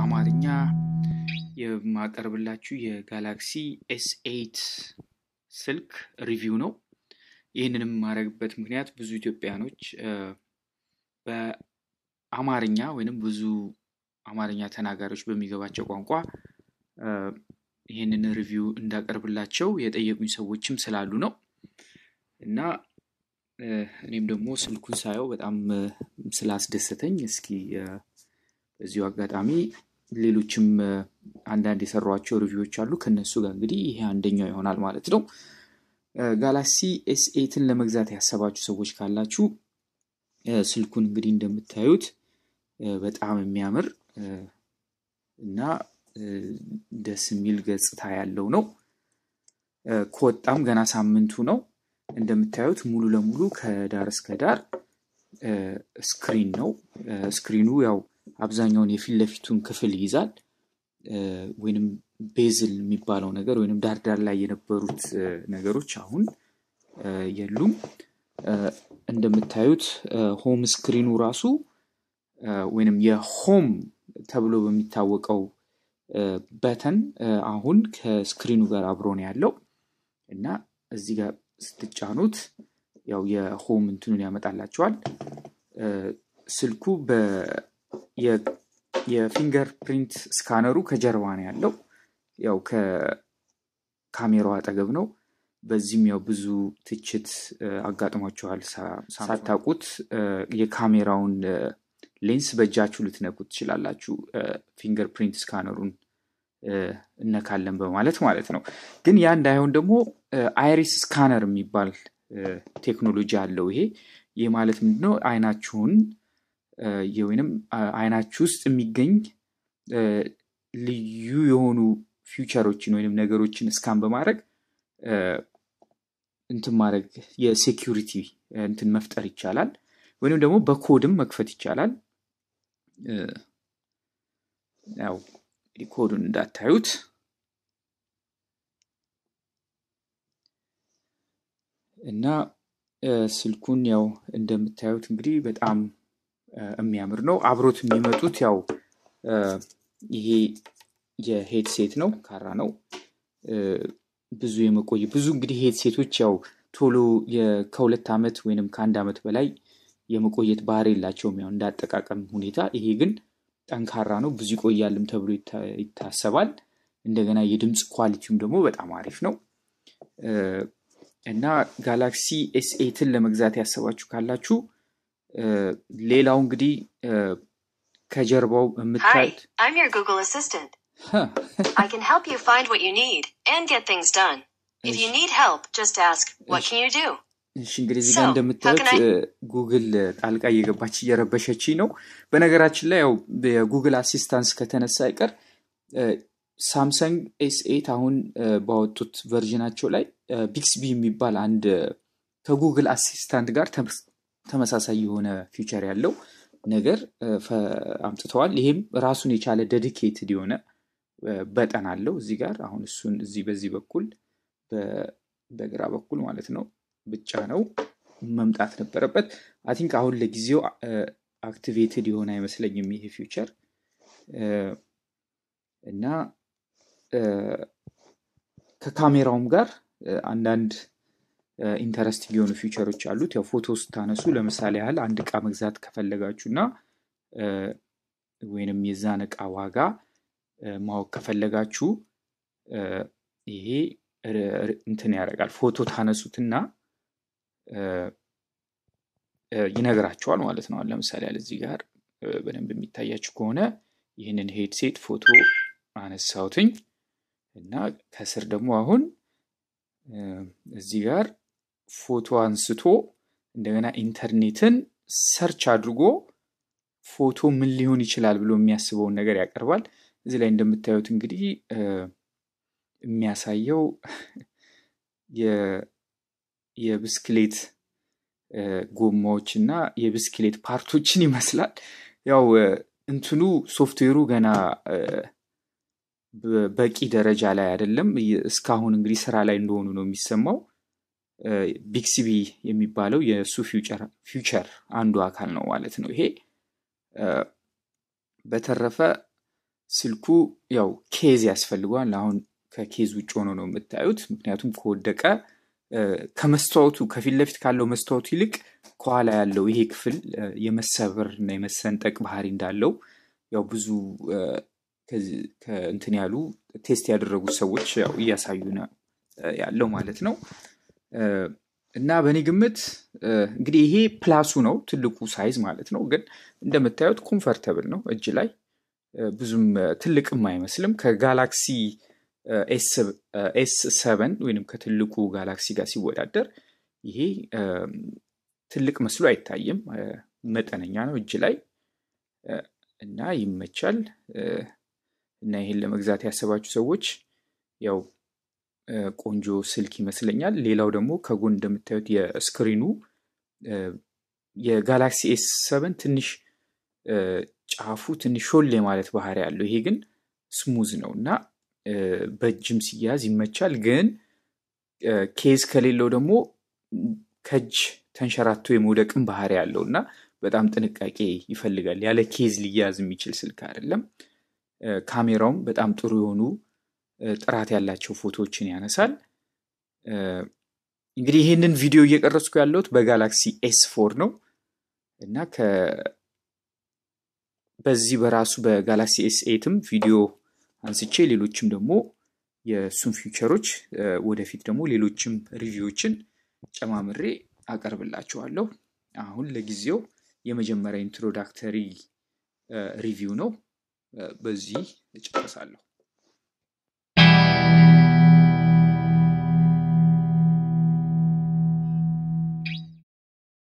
በአማርኛ የማቀርብላችሁ የጋላክሲ ኤስ ኤይት ስልክ ሪቪው ነው። ይህንንም የማደርግበት ምክንያት ብዙ ኢትዮጵያኖች በአማርኛ ወይንም ብዙ አማርኛ ተናጋሪዎች በሚገባቸው ቋንቋ ይህንን ሪቪው እንዳቀርብላቸው የጠየቁኝ ሰዎችም ስላሉ ነው እና እኔም ደግሞ ስልኩን ሳየው በጣም ስላስደሰተኝ እስኪ በዚሁ አጋጣሚ ሌሎችም አንዳንድ የሰሯቸው ሪቪዎች አሉ። ከነሱ ጋር እንግዲህ ይሄ አንደኛው ይሆናል ማለት ነው። ጋላክሲ ኤስኤትን ለመግዛት ያሰባችሁ ሰዎች ካላችሁ ስልኩን እንግዲህ እንደምታዩት በጣም የሚያምር እና ደስ የሚል ገጽታ ያለው ነው። ከወጣም ገና ሳምንቱ ነው። እንደምታዩት ሙሉ ለሙሉ ከዳር እስከ ዳር ስክሪን ነው። ስክሪኑ ያው አብዛኛውን የፊት ለፊቱን ክፍል ይይዛል ወይንም ቤዝል የሚባለው ነገር ወይንም ዳርዳር ላይ የነበሩት ነገሮች አሁን የሉም እንደምታዩት ሆም ስክሪኑ ራሱ ወይንም የሆም ተብሎ በሚታወቀው በተን አሁን ከስክሪኑ ጋር አብሮ ነው ያለው እና እዚህ ጋር ስትጫኑት ያው የሆም እንትኑን ያመጣላቸዋል ስልኩ የፊንገር ፕሪንት ስካነሩ ከጀርባ ነው ያለው። ያው ከካሜራው አጠገብ ነው። በዚህም ያው ብዙ ትችት አጋጥሟቸዋል። ሳታቁት የካሜራውን ሌንስ በእጃችሁ ልትነኩ ትችላላችሁ፣ ፊንገር ፕሪንት ስካነሩን እነካለን በማለት ማለት ነው። ግን ያ እንዳይሆን ደግሞ አይሪስ ስካነር የሚባል ቴክኖሎጂ አለው። ይሄ ይህ ማለት ምንድነው አይናችሁን ወይንም አይናችሁ ውስጥ የሚገኝ ልዩ የሆኑ ፊውቸሮችን ወይም ነገሮችን እስካን በማድረግ እንትን ማድረግ የሴኪሪቲ እንትን መፍጠር ይቻላል ወይም ደግሞ በኮድም መክፈት ይቻላል ያው ኮዱን እንዳታዩት እና ስልኩን ያው እንደምታዩት እንግዲህ በጣም የሚያምር ነው። አብሮት የሚመጡት ያው ይሄ የሄድሴት ነው፣ ካራ ነው። ብዙ የመቆየ ብዙ እንግዲህ ሄድሴቶች ያው ቶሎ ከሁለት ዓመት ወይንም ከአንድ ዓመት በላይ የመቆየት ባህር የላቸውም፣ ያው እንዳጠቃቀም ሁኔታ። ይሄ ግን ጠንካራ ነው፣ ብዙ ይቆያልም ተብሎ ይታሰባል። እንደገና የድምፅ ኳሊቲውም ደግሞ በጣም አሪፍ ነው እና ጋላክሲ ኤስኤትን ለመግዛት ያሰባችሁ ካላችሁ ሌላው እንግዲህ ከጀርባው የምታዩት እንግዲህ እዚህ እንደምታዩት ጉግል ጣልቃ እየገባች እየረበሸች ነው። በነገራችን ላይ ያው የጉግል አሲስታንስ ከተነሳ አይቀር ሳምሰንግ ኤስኤት አሁን ባወጡት ቨርዥናቸው ላይ ቢክስቢ የሚባል አንድ ከጉግል አሲስታንት ጋር ተመሳሳይ የሆነ ፊውቸር ያለው ነገር አምጥተዋል። ይሄም ራሱን የቻለ ደዲኬትድ የሆነ በጠን አለው እዚህ ጋር አሁን እሱን እዚህ በዚህ በኩል በግራ በኩል ማለት ነው ብቻ ነው መምጣት ነበረበት። አይ አሁን ለጊዜው አክቲቬትድ የሆነ አይመስለኝም ይሄ ፊውቸር እና ከካሜራውም ጋር አንዳንድ ኢንተረስቲንግ የሆኑ ፊቸሮች አሉት። ያው ፎቶ ስታነሱ ለምሳሌ ያህል አንድ እቃ መግዛት ከፈለጋችሁ እና ወይንም የዛን እቃ ዋጋ ማወቅ ከፈለጋችሁ ይሄ እንትን ያደርጋል። ፎቶ ታነሱትና ይነግራቸዋል ማለት ነው። ለምሳሌ ያል እዚህ ጋር በደንብ የሚታያችሁ ከሆነ ይህንን ሄድሴት ፎቶ አነሳውትኝ እና ከስር ደግሞ አሁን እዚህ ጋር ፎቶ አንስቶ እንደገና ኢንተርኔትን ሰርች አድርጎ ፎቶ ምን ሊሆን ይችላል ብሎ የሚያስበውን ነገር ያቀርባል። እዚህ ላይ እንደምታዩት እንግዲህ የሚያሳየው የብስክሌት ጎማዎች እና የብስክሌት ፓርቶችን ይመስላል። ያው እንትኑ ሶፍትዌሩ ገና በቂ ደረጃ ላይ አይደለም። እስካሁን እንግዲህ ስራ ላይ እንደሆኑ ነው የሚሰማው። ቢክሲቢ የሚባለው የእሱ ፊውቸር አንዱ አካል ነው ማለት ነው። ይሄ በተረፈ ስልኩ ያው ኬዝ ያስፈልገዋል። አሁን ከኬዝ ውጭ ሆኖ ነው የምታዩት። ምክንያቱም ከወደቀ ከመስታወቱ ከፊት ለፊት ካለው መስታወቱ ይልቅ ከኋላ ያለው ይሄ ክፍል የመሰብር እና የመሰንጠቅ ባህሪ እንዳለው ያው ብዙ ከእንትን ያሉ ቴስት ያደረጉ ሰዎች ያው እያሳዩ ነው ያለው ማለት ነው። እና በእኔ ግምት እንግዲህ ይሄ ፕላሱ ነው ትልቁ ሳይዝ ማለት ነው። ግን እንደምታዩት ኮምፈርተብል ነው እጅ ላይ ብዙም ትልቅም አይመስልም። ከጋላክሲ ኤስ ሰን ወይም ከትልቁ ጋላክሲ ጋር ሲወዳደር ይሄ ትልቅ መስሉ አይታይም። መጠነኛ ነው እጅ ላይ እና ይመቻል። እና ይህን ለመግዛት ያሰባችሁ ሰዎች ያው ቆንጆ ስልክ ይመስለኛል። ሌላው ደግሞ ከጎን እንደምታዩት የስክሪኑ የጋላክሲ ኤስ ሰቨን ትንሽ ጫፉ ትንሽ ሾሌ ማለት ባህሪ ያለው፣ ይሄ ግን ስሙዝ ነው እና በእጅም ሲያዝ ይመቻል። ግን ኬዝ ከሌለው ደግሞ ከእጅ ተንሸራቶ የመውደቅን ባህሪ ያለው እና በጣም ጥንቃቄ ይፈልጋል። ያለ ኬዝ ሊያዝ የሚችል ስልክ አይደለም። ካሜራውም በጣም ጥሩ የሆኑ ጥራት ያላቸው ፎቶዎችን ያነሳል። እንግዲህ ይህንን ቪዲዮ እየቀረጽኩ ያለሁት በጋላክሲ ኤስ ፎር ነው እና በዚህ በራሱ በጋላክሲ ኤስ ኤትም ቪዲዮ አንስቼ ሌሎችም ደግሞ የእሱን ፊውቸሮች ወደፊት ደግሞ ሌሎችም ሪቪዎችን ጨማምሬ አቀርብላችኋለሁ። አሁን ለጊዜው የመጀመሪያ ኢንትሮዳክተሪ ሪቪው ነው። በዚህ እጨርሳለሁ።